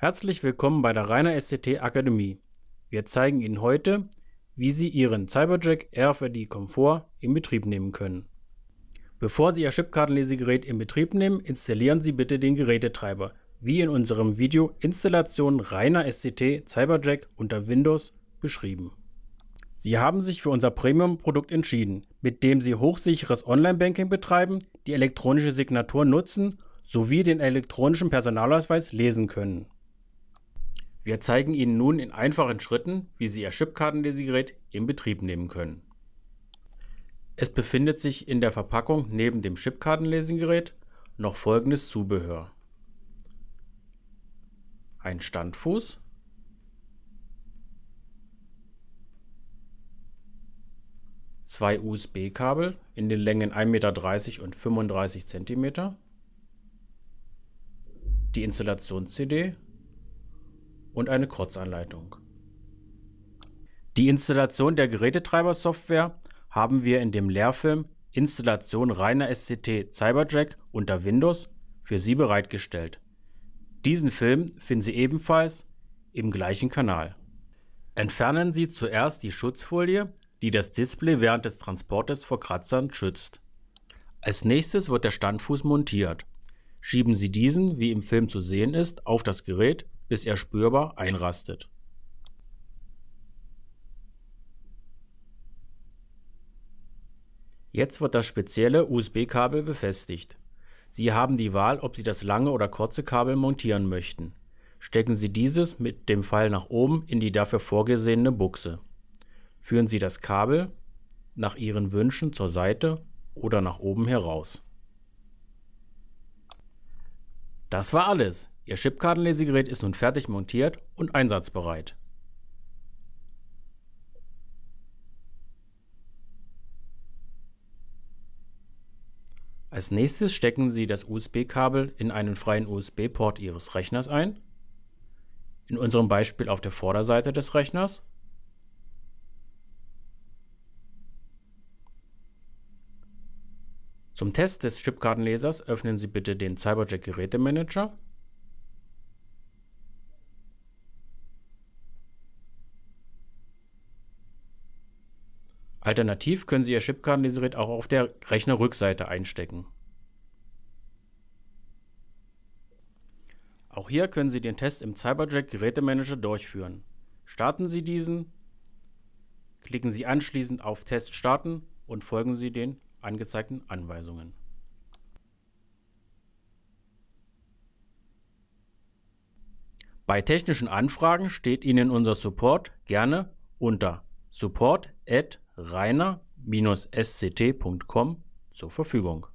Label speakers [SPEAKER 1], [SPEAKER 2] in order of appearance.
[SPEAKER 1] Herzlich willkommen bei der Rainer SCT Akademie. Wir zeigen Ihnen heute, wie Sie Ihren Cyberjack RFID Komfort in Betrieb nehmen können. Bevor Sie Ihr Chipkartenlesegerät in Betrieb nehmen, installieren Sie bitte den Gerätetreiber, wie in unserem Video Installation Rainer SCT Cyberjack unter Windows beschrieben. Sie haben sich für unser Premium-Produkt entschieden, mit dem Sie hochsicheres Online-Banking betreiben, die elektronische Signatur nutzen sowie den elektronischen Personalausweis lesen können. Wir zeigen Ihnen nun in einfachen Schritten, wie Sie Ihr Chipkartenlesegerät in Betrieb nehmen können. Es befindet sich in der Verpackung neben dem Chipkartenlesegerät noch folgendes Zubehör. Ein Standfuß, zwei USB-Kabel in den Längen 1,30 m und 35 cm, die Installations-CD und eine Kurzanleitung. Die Installation der Gerätetreibersoftware haben wir in dem Lehrfilm Installation reiner SCT Cyberjack unter Windows für Sie bereitgestellt. Diesen Film finden Sie ebenfalls im gleichen Kanal. Entfernen Sie zuerst die Schutzfolie, die das Display während des Transportes vor Kratzern schützt. Als nächstes wird der Standfuß montiert. Schieben Sie diesen, wie im Film zu sehen ist, auf das Gerät bis er spürbar einrastet. Jetzt wird das spezielle USB-Kabel befestigt. Sie haben die Wahl, ob Sie das lange oder kurze Kabel montieren möchten. Stecken Sie dieses mit dem Pfeil nach oben in die dafür vorgesehene Buchse. Führen Sie das Kabel nach Ihren Wünschen zur Seite oder nach oben heraus. Das war alles. Ihr Chipkartenlesegerät ist nun fertig montiert und einsatzbereit. Als nächstes stecken Sie das USB-Kabel in einen freien USB-Port Ihres Rechners ein, in unserem Beispiel auf der Vorderseite des Rechners Zum Test des Chipkartenlesers öffnen Sie bitte den CyberJack Gerätemanager. Alternativ können Sie Ihr Chipkartenlesegerät auch auf der Rechnerrückseite einstecken. Auch hier können Sie den Test im CyberJack Gerätemanager durchführen. Starten Sie diesen, klicken Sie anschließend auf Test starten und folgen Sie den angezeigten Anweisungen. Bei technischen Anfragen steht Ihnen unser Support gerne unter support@reiner-sct.com zur Verfügung.